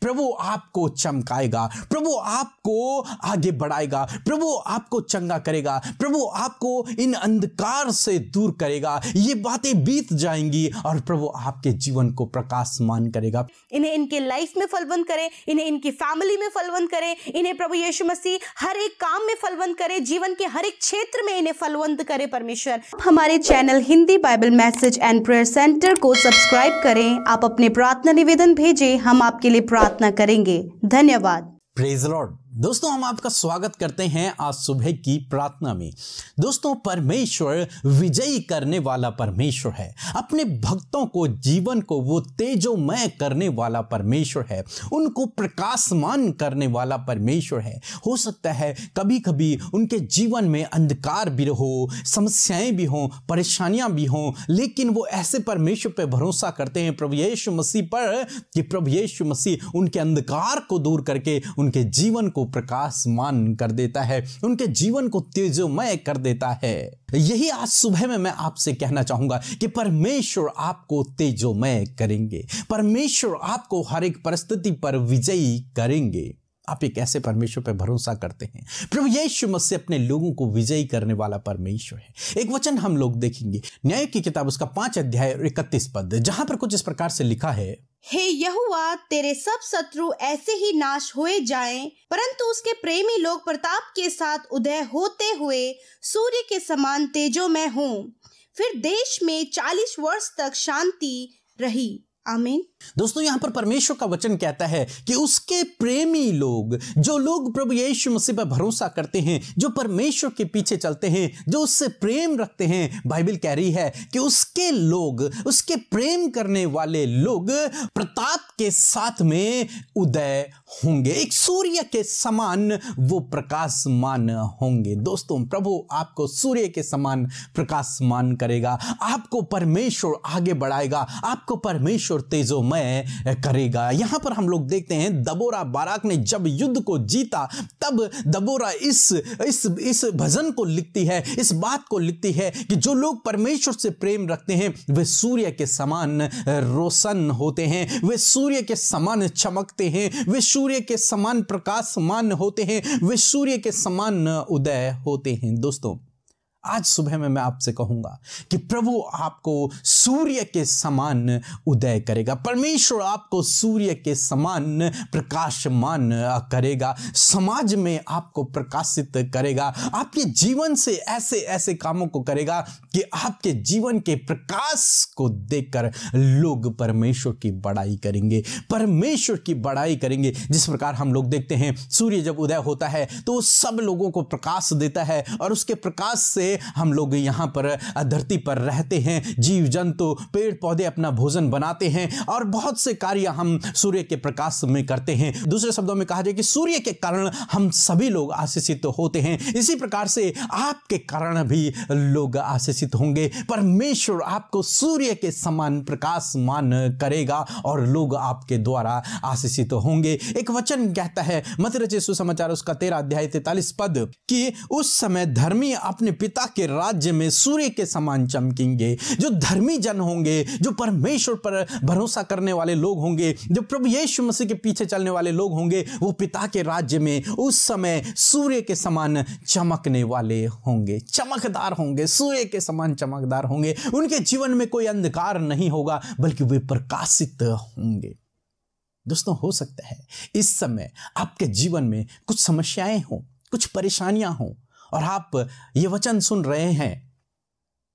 प्रभु आपको चमकाएगा प्रभु आपको आगे बढ़ाएगा प्रभु आपको चंगा करेगा प्रभु आपको इन अंधकार से दूर करेगा ये बातें बीत जाएंगी और प्रभु आपके जीवन को प्रकाशमान करेगा इन्हें इनके लाइफ में फलवंत करें इन्हें इनकी फैमिली में फलवंत करें इन्हें प्रभु यीशु मसीह हर एक काम में फलवंत करे जीवन के हर एक क्षेत्र में इन्हें फलवंत करे परमेश्वर हमारे channel Hindi Bible message and prayer centre को सब्सक्राइब करें आप अपने प्रार्थना निवेदन भेजें हम आपके लिए प्रार्थना करेंगे धन्यवाद प्रेज लॉर्ड दोस्तों हम आपका स्वागत करते हैं आज सुबह की प्रार्थना में दोस्तों परमेश्वर विजयी करने वाला परमेश्वर है अपने भक्तों को जीवन को वो तेजोमय करने वाला परमेश्वर है उनको प्रकाशमान करने वाला परमेश्वर है हो सकता है कभी कभी उनके जीवन में अंधकार भी हो समस्याएं भी हों परेशानियां भी हों लेकिन वो ऐसे परमेश्वर पर भरोसा करते हैं प्रभु यीशु मसीह पर कि प्रभु यीशु मसीह उनके अंधकार को दूर करके उनके जीवन को प्रकाशमान कर देता है उनके जीवन को तेजोमय कर देता है यही आज सुबह में मैं आपसे कहना चाहूंगा कि परमेश्वर आपको तेजोमय करेंगे परमेश्वर आपको हर एक परिस्थिति पर विजयी करेंगे आप एक ऐसे परमेश्वर पर भरोसा करते हैं प्रभु यीशु मसीह अपने लोगों को विजयी करने वाला परमेश्वर है एक वचन हम लोग देखेंगे न्याय की किताब उसका पांच अध्याय और इकतीस पद जहां पर कुछ इस प्रकार से लिखा है हे यहुआ तेरे सब शत्रु ऐसे ही नाश हुए जाएं परंतु उसके प्रेमी लोग प्रताप के साथ उदय होते हुए सूर्य के समान तेजो में हूँ फिर देश में चालीस वर्ष तक शांति रही आमीन दोस्तों यहां पर परमेश्वर का वचन कहता है कि उसके प्रेमी लोग जो लोग प्रभु यीशु मसीह पर भरोसा करते हैं जो परमेश्वर के पीछे चलते हैं जो उससे प्रेम रखते हैं बाइबल कह रही है कि उसके लोग उसके प्रेम करने वाले लोग प्रताप के साथ में उदय होंगे एक सूर्य के समान वो प्रकाशमान होंगे दोस्तों प्रभु आपको सूर्य के समान प्रकाशमान करेगा आपको परमेश्वर आगे बढ़ाएगा आपको परमेश्वर तेजोमय करेगा यहां पर हम लोग देखते हैं दबोरा बाराक ने जब युद्ध को जीता तब दबोरा इस इस इस भजन को लिखती है इस बात को लिखती है कि जो लोग परमेश्वर से प्रेम रखते हैं वे सूर्य के समान रोशन होते हैं वे सूर्य सूर्य के समान चमकते हैं वे सूर्य के समान प्रकाशमान होते हैं वे सूर्य के समान उदय होते हैं दोस्तों आज सुबह में मैं आपसे कहूंगा कि प्रभु आपको सूर्य के समान उदय करेगा परमेश्वर आपको सूर्य के समान प्रकाशमान करेगा समाज में आपको प्रकाशित करेगा आपके जीवन से ऐसे ऐसे कामों को करेगा कि आपके जीवन के प्रकाश को देखकर लोग परमेश्वर की बड़ाई करेंगे परमेश्वर की बड़ाई करेंगे जिस प्रकार हम लोग देखते हैं सूर्य जब उदय होता है तो सब लोगों को प्रकाश देता है और उसके प्रकाश से से हम लोग यहाँ पर धरती पर रहते हैं जीव जंतु पेड़ पौधे अपना भोजन बनाते हैं और बहुत से कार्य हम सूर्य के प्रकाश में करते हैं दूसरे शब्दों में कहा जाए कि सूर्य के कारण हम सभी लोग आशीषित होते हैं इसी प्रकार से आपके कारण भी लोग आशीषित होंगे परमेश्वर आपको सूर्य के समान प्रकाशमान करेगा और लोग आपके द्वारा आशीषित होंगे एक वचन कहता है मत रचे सुसमाचार उसका तेरा अध्याय तैतालीस पद कि उस समय धर्मी अपने पिता पिता के राज्य में सूर्य के समान चमकेंगे जो धर्मी जन होंगे जो परमेश्वर पर भरोसा करने वाले लोग होंगे जो प्रभु यीशु मसीह के पीछे चलने वाले लोग होंगे वो पिता के राज्य में उस समय सूर्य के समान चमकने वाले होंगे चमकदार होंगे सूर्य के समान चमकदार होंगे उनके जीवन में कोई अंधकार नहीं होगा बल्कि वे प्रकाशित होंगे दोस्तों हो सकता है इस समय आपके जीवन में कुछ समस्याएं हों कुछ परेशानियां हों और आप ये वचन सुन रहे हैं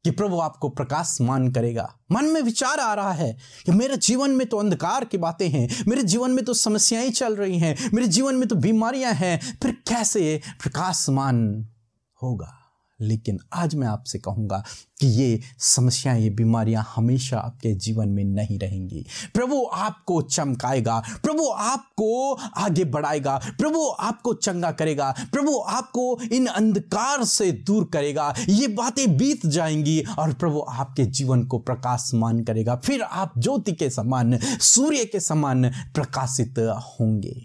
कि प्रभु आपको प्रकाशमान करेगा मन में विचार आ रहा है कि मेरे जीवन में तो अंधकार की बातें हैं मेरे जीवन में तो समस्याएं चल रही हैं मेरे जीवन में तो बीमारियां हैं फिर कैसे प्रकाशमान होगा लेकिन आज मैं आपसे कहूँगा कि ये समस्याएं ये बीमारियां हमेशा आपके जीवन में नहीं रहेंगी प्रभु आपको चमकाएगा प्रभु आपको आगे बढ़ाएगा प्रभु आपको चंगा करेगा प्रभु आपको इन अंधकार से दूर करेगा ये बातें बीत जाएंगी और प्रभु आपके जीवन को प्रकाशमान करेगा फिर आप ज्योति के समान सूर्य के समान प्रकाशित होंगे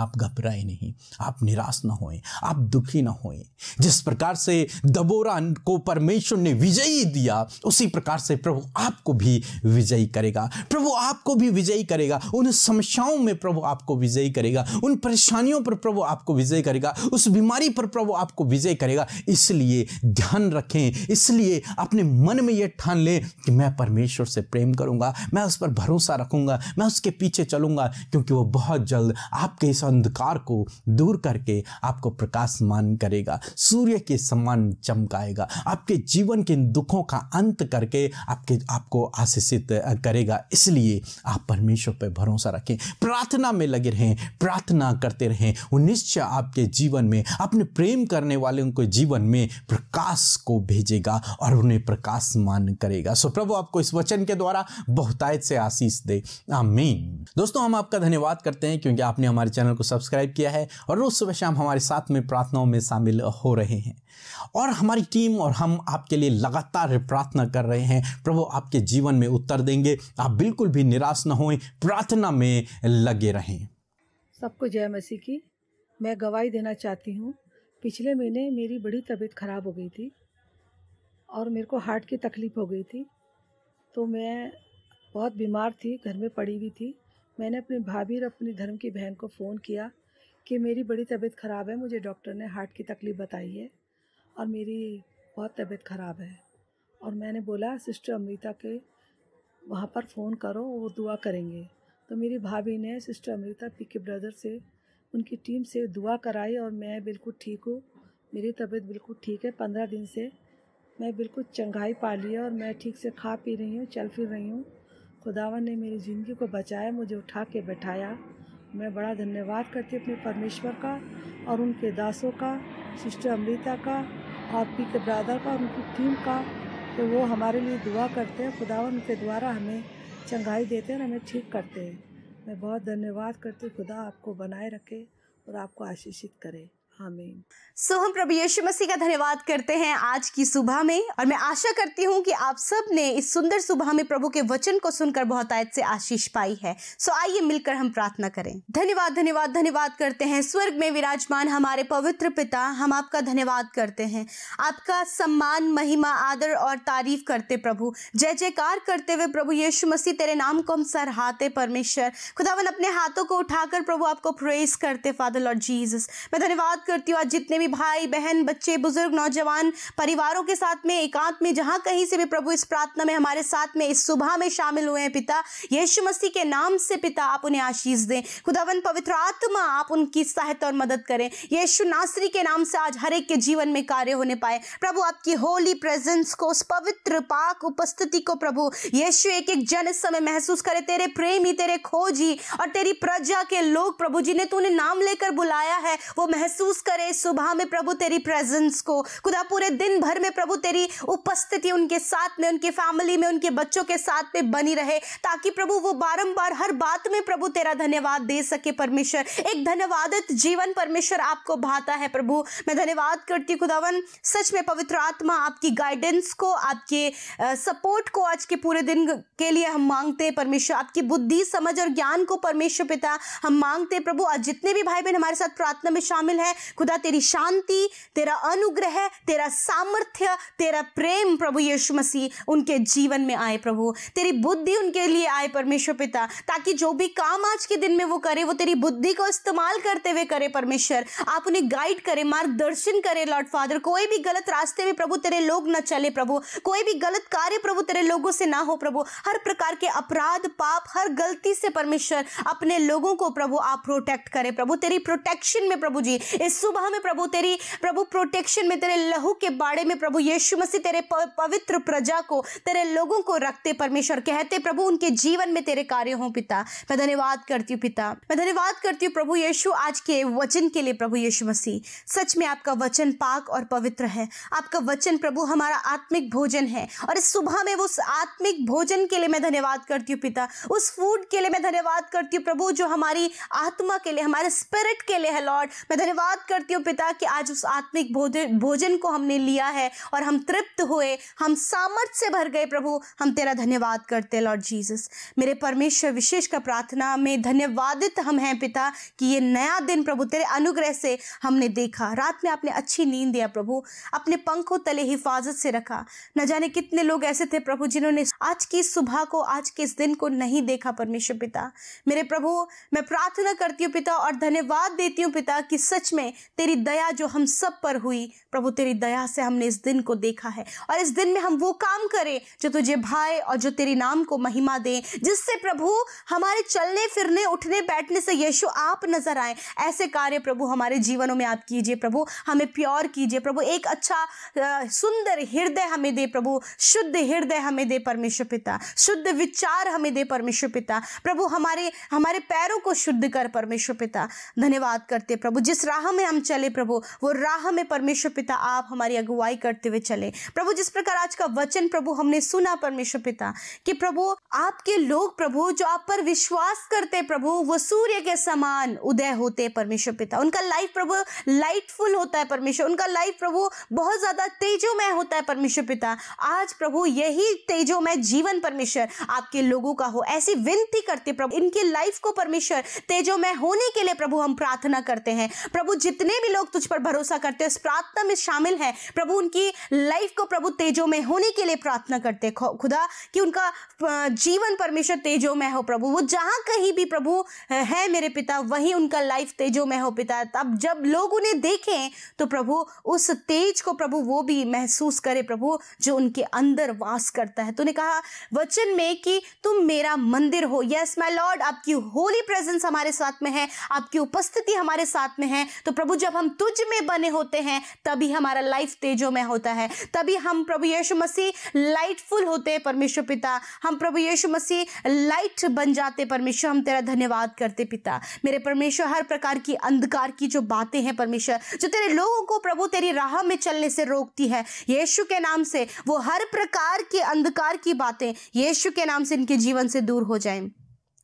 आप घबराए नहीं आप निराश ना होए आप दुखी ना होए जिस प्रकार से दबोरा को परमेश्वर ने विजयी दिया उसी प्रकार से प्रभु आपको भी विजयी करेगा प्रभु आपको भी विजयी करेगा उन समस्याओं में प्रभु आपको विजयी करेगा उन परेशानियों पर प्रभु आपको विजय करेगा उस बीमारी पर प्रभु आपको विजय करेगा इसलिए ध्यान रखें इसलिए अपने मन में यह ठान लें कि मैं परमेश्वर से प्रेम करूंगा मैं उस पर भरोसा रखूंगा मैं उसके पीछे चलूंगा क्योंकि वो बहुत जल्द आपके इस अंधकार को दूर करके आपको प्रकाशमान करेगा सूर्य के समान चमकाएगा आपके जीवन के दुखों का अंत करके आपके आपको आशीषित करेगा इसलिए आप परमेश्वर पर भरोसा रखें प्रार्थना में लगे रहें प्रार्थना करते रहें वो निश्चय आपके जीवन में अपने प्रेम करने वालों के जीवन में प्रकाश को भेजेगा और उन्हें प्रकाशमान करेगा सो प्रभु आपको इस वचन के द्वारा बहुतायत से आशीष दे आमीन दोस्तों हम आपका धन्यवाद करते हैं क्योंकि आपने हमारे चैनल को सब्सक्राइब किया है और रोज़ सुबह शाम हमारे साथ में प्रार्थनाओं में शामिल हो रहे हैं और हमारी टीम और हम आपके लिए लगातार प्रार्थना कर रहे हैं प्रभु आपके जीवन में उत्तर देंगे आप बिल्कुल भी निराश न होए प्रार्थना में लगे रहें सबको जय मसीह की मैं गवाही देना चाहती हूँ पिछले महीने मेरी बड़ी तबीयत ख़राब हो गई थी और मेरे को हार्ट की तकलीफ़ हो गई थी तो मैं बहुत बीमार थी घर में पड़ी हुई थी मैंने अपनी भाभी और अपनी धर्म की बहन को फ़ोन किया कि मेरी बड़ी तबीयत ख़राब है मुझे डॉक्टर ने हार्ट की तकलीफ़ बताई है और मेरी बहुत तबीयत ख़राब है और मैंने बोला सिस्टर अमृता के वहाँ पर फ़ोन करो वो दुआ करेंगे तो मेरी भाभी ने sister Amrita P K brother से उनकी टीम से दुआ कराई और मैं बिल्कुल ठीक हूँ मेरी तबीयत बिल्कुल ठीक है पंद्रह दिन से मैं बिल्कुल चंगाई पा ली है और मैं ठीक से खा पी रही हूँ चल फिर रही हूँ खुदावन ने मेरी ज़िंदगी को बचाया मुझे उठा के बैठाया मैं बड़ा धन्यवाद करती हूँ अपने परमेश्वर का और उनके दासों का सिस्टर अमृता का और पी के ब्रादर का उनकी टीम का कि वो हमारे लिए दुआ करते हैं खुदावन उनके द्वारा हमें चंगाई देते हैं और हमें ठीक करते हैं मैं बहुत धन्यवाद करती हूँ खुदा आपको बनाए रखे और आपको आशीषित करे सो so, हम प्रभु यीशु मसीह का धन्यवाद करते हैं आज की सुबह में और मैं आशा करती हूँ कि आप सब ने इस सुंदर सुबह में प्रभु के वचन को सुनकर बहुत आयत से आशीष पाई है सो so, आइए मिलकर हम प्रार्थना करें धन्यवाद धन्यवाद धन्यवाद करते हैं स्वर्ग में विराजमान हमारे पवित्र पिता हम आपका धन्यवाद करते हैं आपका सम्मान महिमा आदर और तारीफ करते प्रभु जय जयकार करते हुए प्रभु यीशु मसीह तेरे नाम को हम सरहाते परमेश्वर खुदावन अपने हाथों को उठाकर प्रभु आपको प्रेस करते फादर लॉर्ड जीसस मैं धन्यवाद करती हूँ आज जितने भी भाई बहन बच्चे बुजुर्ग नौजवान परिवारों के साथ में एकांत में जहाँ कहीं से भी प्रभु इस प्रार्थना में हमारे साथ में इस सुबह में शामिल हुए हैं पिता यीशु मसीह के नाम से पिता आप उन्हें आशीष दें खुदावन पवित्र आत्मा आप उनकी सहायता और मदद करें यीशु नासरी के नाम से आज हर एक के जीवन में कार्य होने पाए प्रभु आपकी होली प्रेजेंस को उस पवित्र पाक उपस्थिति को प्रभु यीशु एक एक जन इस समय महसूस करे तेरे प्रेम ही तेरे खोज ही और तेरी प्रजा के लोग प्रभु जिन्हें तूने नाम लेकर बुलाया है वो महसूस महसूस करे सुबह में प्रभु तेरी प्रेजेंस को खुदा पूरे दिन भर में प्रभु तेरी उपस्थिति उनके साथ में उनके फैमिली में उनके बच्चों के साथ में बनी रहे ताकि प्रभु वो बारंबार हर बात में प्रभु तेरा धन्यवाद दे सके परमेश्वर एक धन्यवादित जीवन परमेश्वर आपको भाता है प्रभु मैं धन्यवाद करती हूँ खुदावन सच में पवित्र आत्मा आपकी गाइडेंस को आपके सपोर्ट को आज के पूरे दिन के लिए हम मांगते हैं परमेश्वर आपकी बुद्धि समझ और ज्ञान को परमेश्वर पिता हम मांगते हैं प्रभु आज जितने भी भाई बहन हमारे साथ प्रार्थना में शामिल है खुदा तेरी शांति तेरा अनुग्रह तेरा सामर्थ्य तेरा प्रेम प्रभु यीशु मसीह उनके जीवन में आए प्रभु तेरी बुद्धि उनके लिए आए परमेश्वर पिता ताकि जो भी काम आज के दिन में वो करे वो तेरी बुद्धि को इस्तेमाल करते हुए करे परमेश्वर आप उन्हें गाइड करें मार्गदर्शन करें लॉर्ड फादर कोई भी गलत रास्ते में प्रभु तेरे लोग न चले प्रभु कोई भी गलत कार्य प्रभु तेरे लोगों से ना हो प्रभु हर प्रकार के अपराध पाप हर गलती से परमेश्वर अपने लोगों को प्रभु आप प्रोटेक्ट करें प्रभु तेरी प्रोटेक्शन में प्रभु जी इस सुबह में प्रभु तेरी प्रभु प्रोटेक्शन में तेरे लहू के बाड़े में प्रभु यीशु मसीह तेरे पवित्र प्रजा को तेरे लोगों को रखते परमेश्वर कहते प्रभु उनके जीवन में तेरे कार्य हो पिता मैं धन्यवाद करती हूँ पिता मैं धन्यवाद करती हूँ प्रभु यीशु आज के वचन के लिए प्रभु यीशु मसीह सच में आपका वचन पाक और पवित्र है आपका वचन प्रभु हमारा आत्मिक भोजन है और इस सुबह में उस आत्मिक भोजन के लिए मैं धन्यवाद करती हूँ पिता उस फूड के लिए मैं धन्यवाद करती हूँ प्रभु जो हमारी आत्मा के लिए हमारे स्पिरिट के लिए है लॉर्ड मैं धन्यवाद धन्यवाद करती हूँ पिता कि आज उस आत्मिक भोजन भोजन को हमने लिया है और हम तृप्त हुए हम सामर्थ्य से भर गए प्रभु हम तेरा धन्यवाद करते हैं लॉर्ड जीसस मेरे परमेश्वर विशेष का प्रार्थना में धन्यवादित हम हैं पिता कि ये नया दिन प्रभु तेरे अनुग्रह से हमने देखा रात में आपने अच्छी नींद दिया प्रभु अपने पंखों तले हिफाजत से रखा न जाने कितने लोग ऐसे थे प्रभु जिन्होंने आज की सुबह को आज के इस दिन को नहीं देखा परमेश्वर पिता मेरे प्रभु मैं प्रार्थना करती हूँ पिता और धन्यवाद देती हूँ पिता कि सच में है तेरी दया जो हम सब पर हुई प्रभु तेरी दया से हमने इस दिन को देखा है और इस दिन में हम वो काम करें जो तुझे भाए और जो तेरे नाम को महिमा दें जिससे प्रभु हमारे चलने फिरने उठने बैठने से यीशु आप नजर आए ऐसे कार्य प्रभु हमारे जीवनों में आप कीजिए प्रभु हमें प्योर कीजिए प्रभु एक अच्छा सुंदर हृदय हमें दे प्रभु शुद्ध हृदय हमें दे परमेश्वर पिता शुद्ध विचार हमें दे परमेश्वर पिता प्रभु हमारे हमारे पैरों को शुद्ध कर परमेश्वर पिता धन्यवाद करते प्रभु जिस राह में हम चले प्रभु वो राह में परमेश्वर पिता आप हमारी अगुवाई करते हुए चले प्रभु जिस प्रकार आज का वचन प्रभु हमने सुना परमेश्वर पिता कि प्रभु आपके लोग प्रभु जो आप पर विश्वास करते प्रभु वो सूर्य के समान उदय होते परमेश्वर पिता उनका लाइफ प्रभु लाइटफुल होता है परमेश्वर उनका लाइफ प्रभु बहुत ज्यादा तेजोमय होता है परमेश्वर पिता आज प्रभु यही तेजोमय जीवन परमेश्वर आपके लोगों का हो ऐसी विनती करते प्रभु इनके लाइफ को परमेश्वर तेजोमय होने के लिए प्रभु हम प्रार्थना करते हैं प्रभु जितने भी लोग तुझ पर भरोसा करते हैं उस प्रार्थना में शामिल हैं प्रभु उनकी लाइफ को प्रभु तेजो में होने के लिए प्रार्थना करते खुदा कि उनका जीवन परमेश्वर तेजो में हो प्रभु वो जहाँ कहीं भी प्रभु है मेरे पिता वहीं उनका लाइफ तेजो में हो पिता तब जब लोग उन्हें देखें तो प्रभु उस तेज को प्रभु वो भी महसूस करे प्रभु जो उनके अंदर वास करता है तूने कहा वचन में कि तुम मेरा मंदिर हो यस माई लॉर्ड आपकी होली प्रेजेंस हमारे साथ में है आपकी उपस्थिति हमारे साथ में है तो प्रभु जब हम तुझ में बने होते हैं तभी हमारा लाइफ तेजो में होता है तभी हम प्रभु यीशु मसीह लाइटफुल होते हैं परमेश्वर पिता हम प्रभु यीशु मसीह लाइट बन जाते परमेश्वर हम तेरा धन्यवाद करते पिता मेरे परमेश्वर हर प्रकार की अंधकार की जो बातें हैं परमेश्वर जो तेरे लोगों को प्रभु तेरी राह में चलने से रोकती है यीशु के नाम से वो हर प्रकार के अंधकार की बातें यीशु के नाम से इनके जीवन से दूर हो जाएं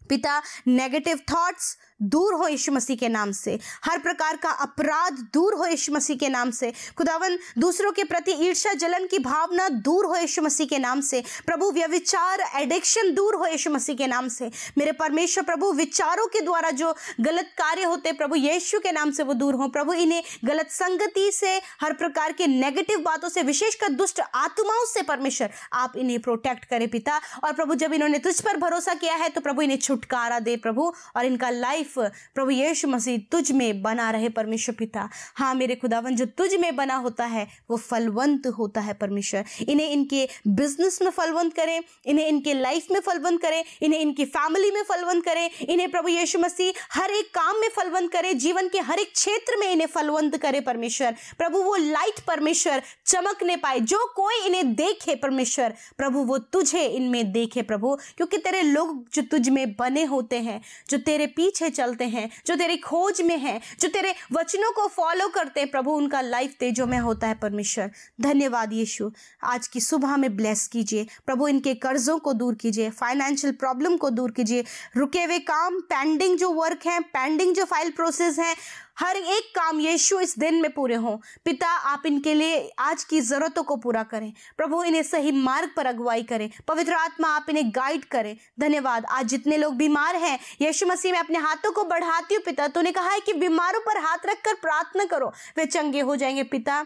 पिता नेगेटिव थॉट्स दूर हो यीशु मसीह के नाम से हर प्रकार का अपराध दूर हो यीशु मसीह के नाम से खुदावन दूसरों के प्रति ईर्षा जलन की भावना दूर हो यीशु मसीह के नाम से प्रभु व्यविचार एडिक्शन दूर हो यीशु मसीह के नाम से मेरे परमेश्वर प्रभु विचारों के द्वारा जो गलत कार्य होते प्रभु यीशु के नाम से वो दूर हो प्रभु इन्हें गलत संगति से हर प्रकार के नेगेटिव बातों से विशेषकर दुष्ट आत्माओं से परमेश्वर आप इन्हें प्रोटेक्ट करें पिता और प्रभु जब इन्होंने तुझ पर भरोसा किया है तो प्रभु इन्हें छुटकारा दे प्रभु और इनका लाइफ लाइफ प्रभु यीशु मसीह तुझ में बना रहे परमेश्वर पिता हाँ मेरे खुदावन जो तुझ में बना होता है वो फलवंत होता है परमेश्वर इन्हें इनके बिजनेस में फलवंत करें इन्हें इनके लाइफ में फलवंत करें इन्हें इनकी फैमिली में फलवंत करें इन्हें प्रभु यीशु मसीह हर एक काम में फलवंत करे जीवन के हर एक क्षेत्र में इन्हें फलवंत करे परमेश्वर प्रभु वो लाइट परमेश्वर चमकने पाए जो कोई इन्हें देखे परमेश्वर प्रभु वो तुझे इनमें देखे प्रभु क्योंकि तेरे लोग जो तुझ में बने होते हैं जो तेरे पीछे चलते हैं जो तेरी खोज में हैं जो तेरे वचनों को फॉलो करते हैं प्रभु उनका लाइफ तेजो में होता है परमेश्वर धन्यवाद यीशु आज की सुबह में ब्लेस कीजिए प्रभु इनके कर्जों को दूर कीजिए फाइनेंशियल प्रॉब्लम को दूर कीजिए रुके हुए काम पेंडिंग जो वर्क हैं पेंडिंग जो फाइल प्रोसेस हैं हर एक काम यीशु इस दिन में पूरे हों पिता आप इनके लिए आज की ज़रूरतों को पूरा करें प्रभु इन्हें सही मार्ग पर अगुवाई करें पवित्र आत्मा आप इन्हें गाइड करें धन्यवाद आज जितने लोग बीमार हैं यीशु मसीह में अपने हाथों को बढ़ाती हूँ पिता तूने कहा है कि बीमारों पर हाथ रखकर प्रार्थना करो वे चंगे हो जाएंगे पिता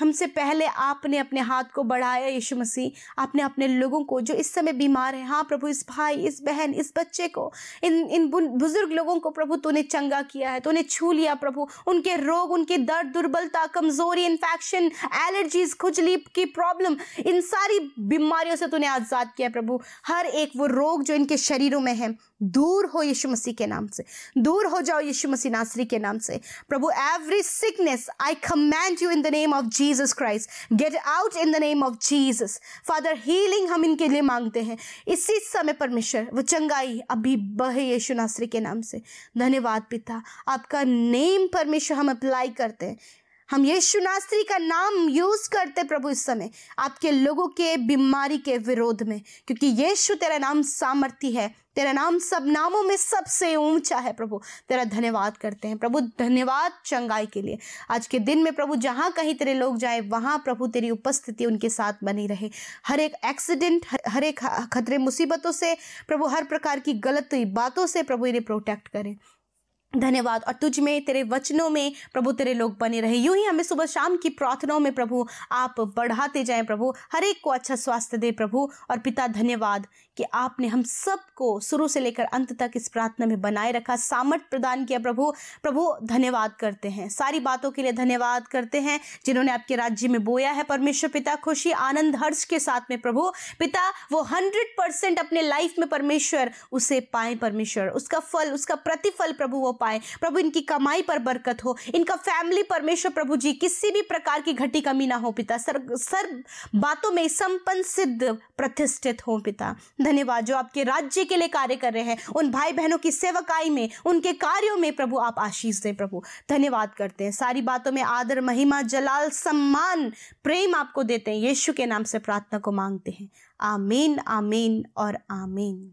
हमसे पहले आपने अपने हाथ को बढ़ाया यीशु मसीह आपने अपने लोगों को जो इस समय बीमार है हाँ प्रभु इस भाई इस बहन इस बच्चे को इन इन बुजुर्ग लोगों को प्रभु तूने चंगा किया है तूने छू लिया प्रभु उनके रोग उनके दर्द दुर्बलता कमजोरी इन्फेक्शन एलर्जीज खुजली की प्रॉब्लम इन सारी बीमारियों से तूने आज़ाद किया प्रभु हर एक वो रोग जो इनके शरीरों में है दूर हो यीशु मसीह के नाम से दूर हो जाओ यीशु मसीह नासरी के नाम से प्रभु every sickness I command you in the name of Jesus Christ get out in the name of Jesus father healing हम इनके लिए मांगते हैं इसी समय परमेश्वर वो चंगाई अभी बहे यीशु नासरी के नाम से धन्यवाद पिता आपका नेम परमेश्वर हम अप्लाई करते हैं हम यीशु नासरी का नाम यूज करते प्रभु इस समय आपके लोगों के बीमारी के विरोध में क्योंकि यीशु तेरा नाम सामर्थी है तेरा नाम सब नामों में सबसे ऊंचा है प्रभु तेरा धन्यवाद करते हैं प्रभु धन्यवाद चंगाई के लिए आज के दिन में प्रभु जहाँ कहीं तेरे लोग जाए वहाँ प्रभु तेरी उपस्थिति उनके साथ बनी रहे हर एक एक्सीडेंट हर एक खतरे मुसीबतों से प्रभु हर प्रकार की गलत बातों से प्रभु इन्हें प्रोटेक्ट करें धन्यवाद और तुझ में तेरे वचनों में प्रभु तेरे लोग बने रहे यूं ही हमें सुबह शाम की प्रार्थनाओं में प्रभु आप बढ़ाते जाएं प्रभु हर एक को अच्छा स्वास्थ्य दे प्रभु और पिता धन्यवाद कि आपने हम सबको शुरू से लेकर अंत तक इस प्रार्थना में बनाए रखा सामर्थ प्रदान किया प्रभु प्रभु धन्यवाद करते हैं सारी बातों के लिए धन्यवाद करते हैं जिन्होंने आपके राज्य में बोया है परमेश्वर पिता खुशी आनंद हर्ष के साथ में प्रभु पिता वो हंड्रेड परसेंट अपने लाइफ में परमेश्वर उसे पाए परमेश्वर उसका फल उसका प्रतिफल प्रभु वो पाए प्रभु इनकी कमाई पर बरकत हो इनका फैमिली परमेश्वर प्रभु जी किसी भी प्रकार की घटी कमी ना हो पिता सर सर बातों में संपन्न सिद्ध प्रतिष्ठित हो पिता धन्यवाद जो आपके राज्य के लिए कार्य कर रहे हैं उन भाई बहनों की सेवकाई में उनके कार्यों में प्रभु आप आशीष दें प्रभु धन्यवाद करते हैं सारी बातों में आदर महिमा जलाल सम्मान प्रेम आपको देते हैं यीशु के नाम से प्रार्थना को मांगते हैं आमीन आमीन और आमीन